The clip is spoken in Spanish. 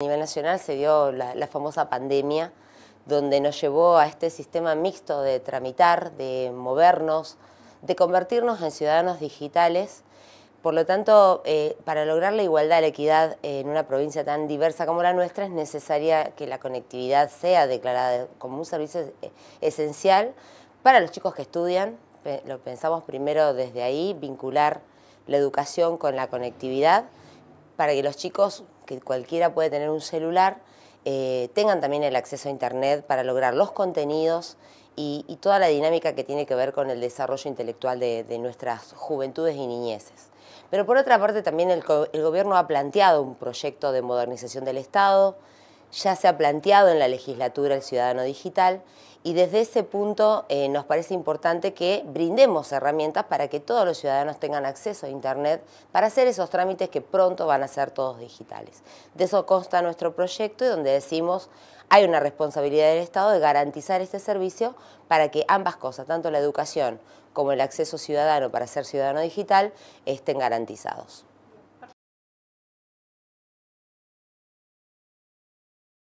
A nivel nacional se dio la, famosa pandemia, donde nos llevó a este sistema mixto de tramitar, de movernos, de convertirnos en ciudadanos digitales. Por lo tanto, eh, para lograr la igualdad, la equidad en una provincia tan diversa como la nuestra, es necesaria que la conectividad sea declarada como un servicio eh, esencial para los chicos que estudian. Lo pensamos primero desde ahí, vincular la educación con la conectividad, para que los chicos que cualquiera puede tener un celular, eh, tengan también el acceso a Internet para lograr los contenidos y, toda la dinámica que tiene que ver con el desarrollo intelectual de, nuestras juventudes y niñeces. Pero por otra parte también el gobierno ha planteado un proyecto de modernización del Estado, ya se ha planteado en la legislatura el ciudadano digital y desde ese punto eh, nos parece importante que brindemos herramientas para que todos los ciudadanos tengan acceso a Internet para hacer esos trámites que pronto van a ser todos digitales. De eso consta nuestro proyecto y donde decimos hay una responsabilidad del Estado de garantizar este servicio para que ambas cosas, tanto la educación como el acceso ciudadano para ser ciudadano digital, estén garantizados.